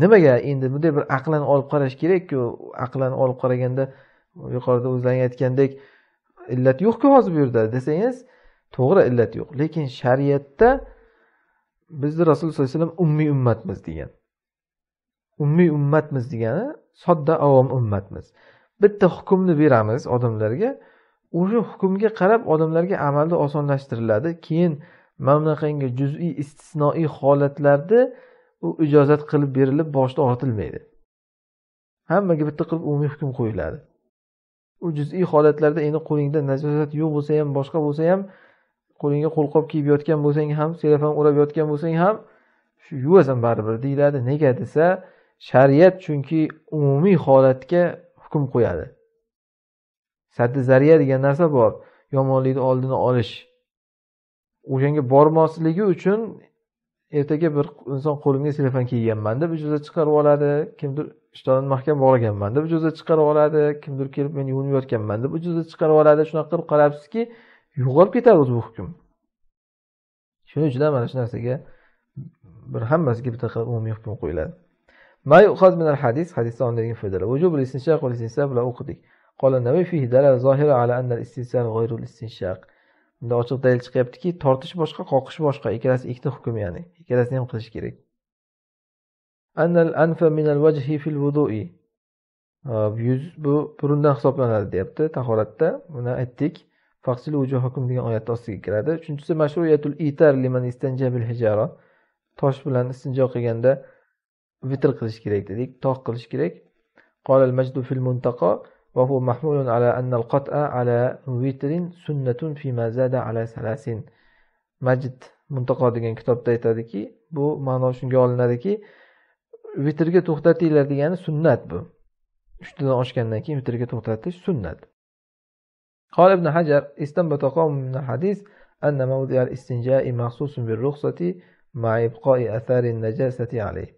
S1: nimaga endi bunday bir aqlan olib qarash kerakku aqlan olib qaraganda yuqorida o'zlaring aytgandek illat yo'qku hozir bu yerda desangiz to'g'ri illat yo'q lekin shariatda bizni rasululloh sallallohu alayhi vasallam ummiy ummatmiz degan ummiy ummatmiz degani sodda avom ummatmiz bitta hukmni beramiz odamlarga o'sha hukmga qarab odamlarga amalni osonlashtiriladi keyin mana bunaqangi juz'iy istisnoiy holatlarda u ijozat qilib berilib boshda ortilmaydi hammaga bitta qilib umumiy hukm qo'yiladi u juz'iy holatlarda endi qo'lingda najosat yo'q bo'lsa ham boshqa bo'lsa ham qo'lingga qo'lqop kiyib yotgan bo'lsang ham telefon o'rab yotgan bo'lsang ham shu yuvasan baribir deyiladi nega desa shariat chunki umumiy holatga hukm qo'yadi saddi zariya degan narsa bor yomonlikni oldini olish o'shanga bormasligi uchun ertaga bir inson qo'limga telefon kiyganman deb ijoza chiqarib oladi kimdir ishtonini mahkam bog'laganman deb ijoza chiqarib oladi kimdir kelib men yuvinib yotganman deb ijoza chiqarib oladi shunaqa qilib qarabsizki yo'qolib ketadi o'zi bu hukm shuning uchun ham mana shu narsaga bir hammasiga qilib umumiy hukm qo'yiladi ما يؤخذ من الحديث حديث عن الإنف وجوب bilan o'qidik لا أقضي fihi النووي فيه ala ظاهرة al أن الاستنساب al istinshaq bunda ochiq dalil chiqyaptiki tortish boshqa qoqish boshqa ikkalasi ikkita hukm ya'ni ikkalasini ham qilish kerak yuz bu burundan hisoblanadi deyapti tahoratda buni aytdik degan oyatni ostiga kiradi uchinchisi mashruyatul itar liman istanjabil hijara tosh bilan istinjo qilganda vitr qilish kerak dedik toq qilish kerak fil muntaqa va huwa mahmulun ala anna al qat'a ala vitrin sunnatun fi ma zada ala salasin majd muntaqa degan kitobda aytadiki bu ma'no shunga olinadiki vitrga to'xtatinglar degani sunnat bu uchtadan oshgandan keyin vitrga to'xtatish sunnat قال ابن حجر استنبط قوم من الحديث أن موضع الاستنجاء مخصوص بالرخصة مع إبقاء أثار النجاسة عليه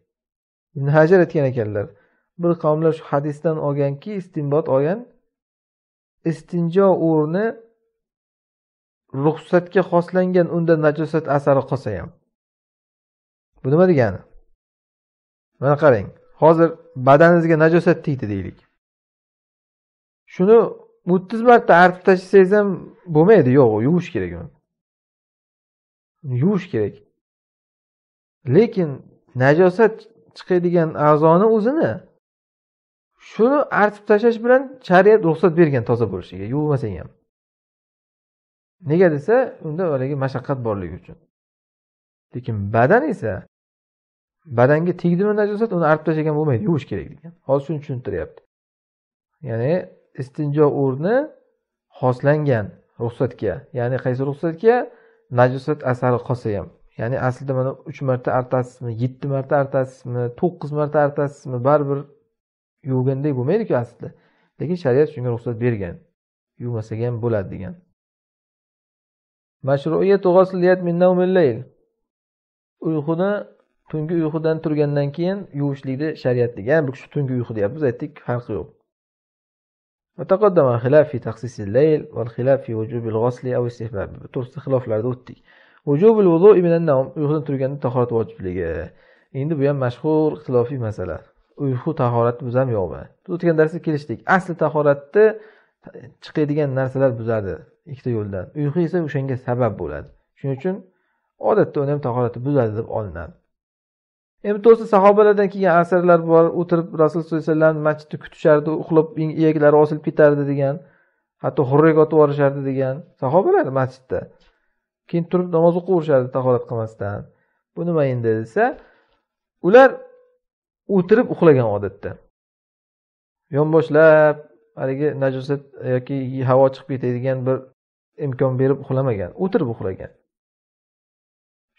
S1: ibn hajar aytgan ekanlar bir qavmlar shu hadisdan olganki istinbot olgan istinjo o'rni ruxsatga xoslangan unda najosat asari qolsa ham bu nima degani mana qarang hozir badaningizga najosat تيت deylik shuni o'ttiz marta artib tashlasangiz ham bo'lmaydi yo'q yuvish kerak uni yuvish kerak lekin najosat chiqadigan a'zoni o'zini shuni artib tashlash bilan shariat ruxsat bergan toza bo'lishiga yuvmasang ham nega desa unda haligi mashaqqat borligi uchun lekin badan esa badanga tegdimi najosat uni artib tashlagan bo'lmaydi yuvish kerak degan hozir shuni tushuntiryapti ya'ni istinjo o'rni xoslangan ruxsatga ya'ni qaysi ruxsatga najosat asari qolsa ham ya'ni aslida mana uch marta artasizmi yetti marta artasizmi to'qqiz marta artasizmi baribir yuvgandek bo'lmaydiku aslida lekin shariat shunga ruxsat bergan yuvmasak ham bo'ladi degan uyquni tungi uyqudan turgandan keyin yuvishlikni shariat degan bu kishi tungi uyqu deyapmiz aytdik farqi yo'q وتقدم الخلاف في تخصيص الليل والخلاف في وجوب الغسل أو استحباب to'g'risida xiloflarda o'tdik vujubul vudu minan naum uyqudan turganda tahorat vojibligi endi bu ham mashhur xilofiy masala uyqu tahorati buzam yo'qmi o'tgan darsda kelishdik asli tahoratni chiqadigan narsalar buzadi ikkita yo'ldan uyqu esa o'shanga sabab bo'ladi shuning uchun odatda uni ham tahorati buzadi deb olinadi endi to'g'risi sahobalardan kelgan asarlar bor o'tirib rasululloh sallallohu alayhi vasallam masjidda kutishardi uxlab iyaklari osilib ketardi degan hatto hurrak otib yuborishardi degan sahobalar masjidda keyin turib namoz o'qiyverishardi tahorat qilmasdan bu nima endi desa ular o'tirib uxlagan odatda yonboshlab haligi najosat yoki havo chiqib ketadigan bir imkon berib uxlamagan o'tirib uxlagan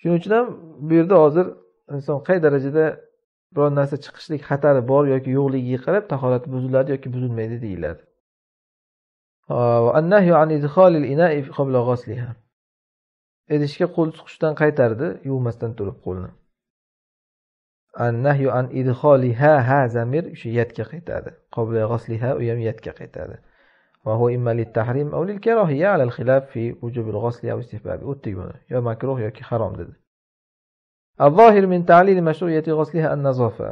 S1: shuning uchun ham bu yerda hozir inson qay darajada biron narsa chiqishlik xatari bor yoki yo'qligiga qarab tahorati buziladi yoki buzilmaydi deyiladi idishga qo'l suqishdan qaytardi yuvmasdan turib qo'lni annahyu an idholiha ha zamir o'sha yatga qaytadi qobla g'osliha u ham yatga qaytadi وهو إما للتحريم أو للكراهية على الخلاف في وجوب الغسل أو استحبابه أتي بنا يا min ta'lil mashruyati g'osliha an-nazofa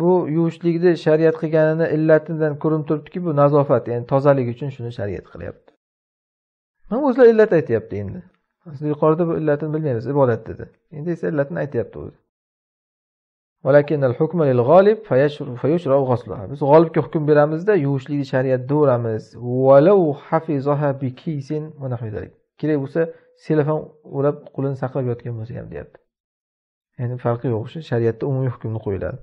S1: bu yuvishlikni shariat qilganini illatidan ko'rinib turibdiki bu nazofat ya'ni tozalik uchun shuni shariat qilyapti mana o'zlar illat aytyapti endi aslida yuqorida bu illatini bilmaymiz ibodat dedi endi esa illatini aytyapti o'zi biz g'olibga hukm beramizda yuvishlikni shariatda uramiz kerak bo'lsa selofan o'rab qo'lini saqlab yotgan bo'lsa ham deyapti ya'ni farqi yo'q o'sha shariatda umumiy hukmni qo'yiladi.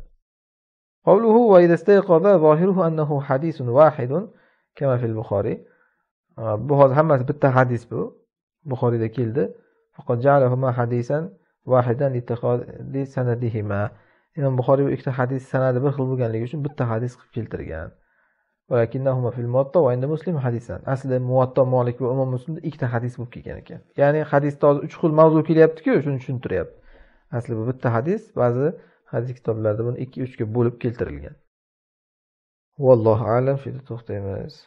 S1: Qavluhu va idastayqaza zohiruhu annahu hadisun wahidun kama fil Buxoriy. Bu hozir hammasi bitta hadis bu. Buxoriyda keldi. Faqat ja'alahuma hadisan wahidan li sanadihima. Imom Buxoriy bu ikkita hadis sanadi bir xil bo'lganligi uchun bitta hadis qilib keltirgan. fil Muwatta va inda muslim hadisan aslida Muwatta molik va imom muslimda ikkita hadis bo'lib kelgan ekan ya'ni hadisda hozir uch xil mavzu kelyaptiku shuni tushuntiryapti asli bu bitta hadis ba'zi hadis kitoblarida buni ikki uchga bo'lib keltirilgan vallohu alam shu yerda to'xtaymiz